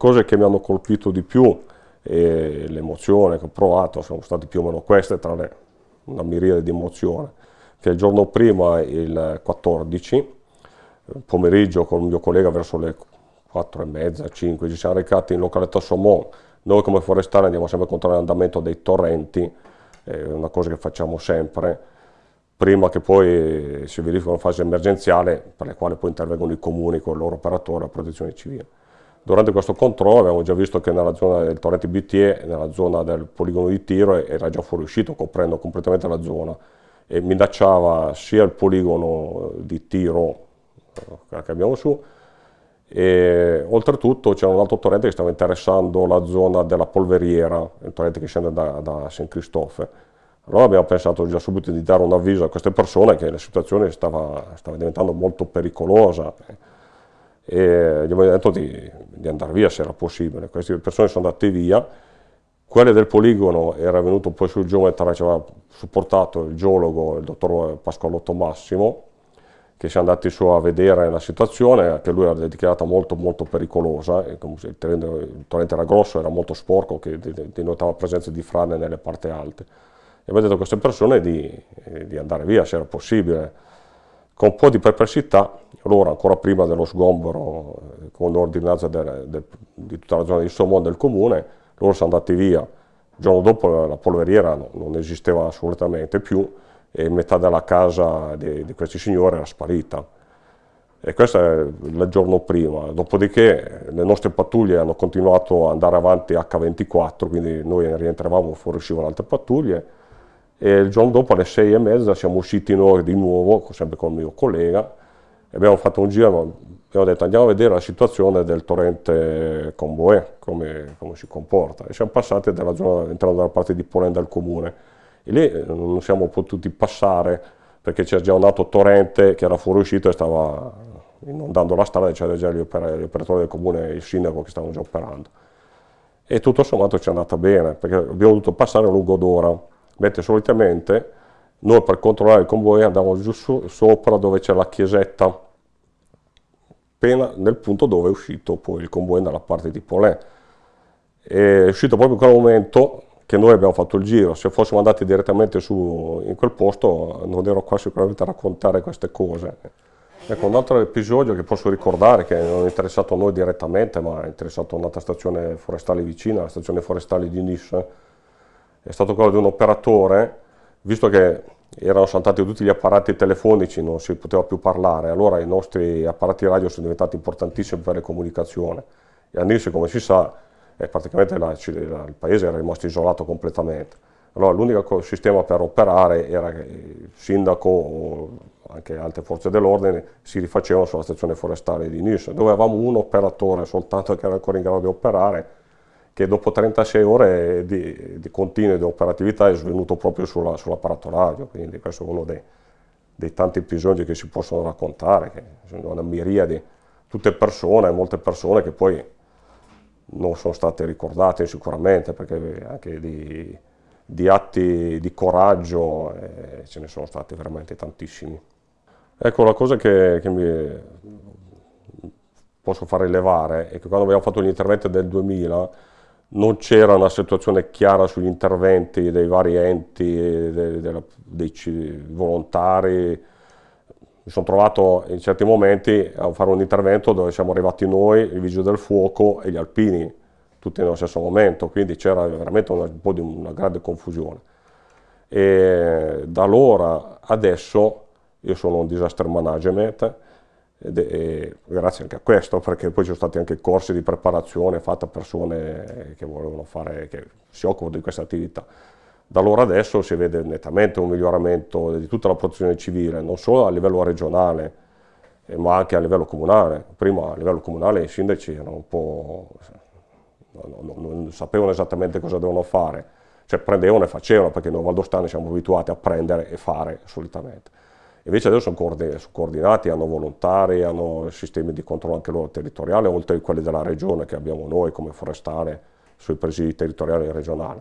cose che mi hanno colpito di più e l'emozione che ho provato sono state più o meno queste tra le, una miriade di emozioni che il giorno prima, il 14 eh, pomeriggio, con un mio collega verso le 4 e mezza, 5, ci siamo recati in località Somon. Noi come forestale andiamo sempre a controllare l'andamento dei torrenti, è una cosa che facciamo sempre, prima che poi si verifichi una fase emergenziale per la quale poi intervengono i comuni con il loro operatore, la protezione civile. Durante questo controllo abbiamo già visto che nella zona del torrente BTE, nella zona del poligono di tiro, era già fuoriuscito coprendo completamente la zona e minacciava sia il poligono di tiro eh, che abbiamo su, e oltretutto c'era un altro torrente che stava interessando la zona della polveriera, il torrente che scende da, da San Cristofe. Allora abbiamo pensato già subito di dare un avviso a queste persone che la situazione stava, stava diventando molto pericolosa. Eh e gli avevo detto di, di andare via se era possibile. Queste persone sono andate via, quelle del poligono era venuto poi sul geometra, ci aveva supportato il geologo, il dottor Pasqualotto Massimo, che si è andati su a vedere la situazione, che lui era dichiarata molto molto pericolosa, il torrente, il torrente era grosso, era molto sporco, che denotava presenza di frane nelle parti alte. E abbiamo detto a queste persone di, eh, di andare via se era possibile con un po' di perplessità, loro ancora prima dello sgombero eh, con l'ordinanza di tutta la zona di Somon del comune, loro sono andati via. Il giorno dopo la polveriera no, non esisteva assolutamente più e metà della casa di, di questi signori era sparita. E questo è il giorno prima, dopodiché eh, le nostre pattuglie hanno continuato ad andare avanti H24, quindi noi rientravamo, fuoriuscivano altre pattuglie, e il giorno dopo alle sei e mezza siamo usciti noi di nuovo, sempre con il mio collega, e abbiamo fatto un giro, abbiamo detto andiamo a vedere la situazione del torrente Comboe, come, come si comporta. E siamo passati dalla zona, entrando dalla parte di Polenda al comune. E lì eh, non siamo potuti passare perché c'era già un altro torrente che era fuoriuscito e stava inondando la strada e c'era già gli, oper gli operatori del comune e il sindaco che stavano già operando. E tutto sommato ci è andata bene perché abbiamo dovuto passare lungo d'ora mentre solitamente noi per controllare il convoglio andavamo giù so sopra dove c'è la chiesetta, appena nel punto dove è uscito poi il convoglio dalla parte di Polè. È uscito proprio in quel momento che noi abbiamo fatto il giro, se fossimo andati direttamente su in quel posto non ero qua sicuramente a raccontare queste cose. Ecco, un altro episodio che posso ricordare, che non è interessato a noi direttamente, ma è interessato a un'altra stazione forestale vicina, la stazione forestale di Nice, è stato quello di un operatore, visto che erano saltati tutti gli apparati telefonici, non si poteva più parlare, allora i nostri apparati radio sono diventati importantissimi per le comunicazioni. E Annirsi, come si sa, eh, praticamente la, il paese era rimasto isolato completamente. Allora l'unico sistema per operare era che il sindaco o anche altre forze dell'ordine si rifacevano sulla stazione forestale di Nice, dove avevamo un operatore soltanto che era ancora in grado di operare, che dopo 36 ore di, di continua di operatività è svenuto proprio sulla, sull'apparato radio, quindi questo è uno dei, dei, tanti episodi che si possono raccontare, che sono una miriade, tutte persone, molte persone che poi non sono state ricordate sicuramente, perché anche di, di atti di coraggio eh, ce ne sono stati veramente tantissimi. Ecco, la cosa che, che mi posso far rilevare è che quando abbiamo fatto gli interventi del 2000 non c'era una situazione chiara sugli interventi dei vari enti, dei, dei, dei volontari. Mi sono trovato in certi momenti a fare un intervento dove siamo arrivati noi, il Vigile del Fuoco e gli Alpini, tutti nello stesso momento, quindi c'era veramente una, un po' di una grande confusione. E da allora adesso io sono un disaster management, grazie anche a questo, perché poi ci sono stati anche corsi di preparazione fatti a persone che volevano fare, che si occupano di questa attività. Da allora adesso si vede nettamente un miglioramento di tutta la protezione civile, non solo a livello regionale, eh, ma anche a livello comunale. Prima a livello comunale i sindaci erano un po' non, non sapevano esattamente cosa devono fare, cioè prendevano e facevano, perché noi valdostani siamo abituati a prendere e fare solitamente. Invece adesso sono coordinati, hanno volontari, hanno sistemi di controllo anche loro territoriale, oltre a quelli della regione che abbiamo noi come forestale sui presidi territoriali regionali.